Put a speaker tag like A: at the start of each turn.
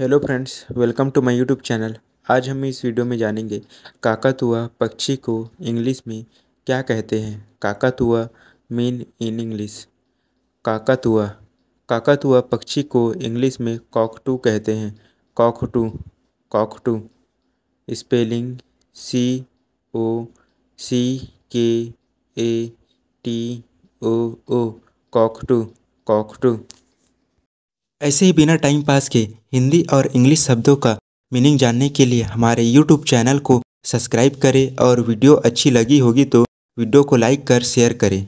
A: hello friends welcome to my YouTube channel आज हम इस वीडियो में जानेंगे काकातुआ पक्षी को इंग्लिश में क्या कहते हैं काकातुआ मीन इन इंग्लिश काकातुआ काकातुआ पक्षी को इंग्लिश में कॉकटू कहते हैं cockatoo cockatoo spelling C O C K A T O O cockatoo cockatoo
B: ऐसे ही बिना टाइम पास के हिंदी और इंग्लिश शब्दों का मीनिंग जानने के लिए हमारे यूट्यूब चैनल को सब्सक्राइब करें और वीडियो अच्छी लगी होगी तो वीडियो को लाइक कर शेयर करें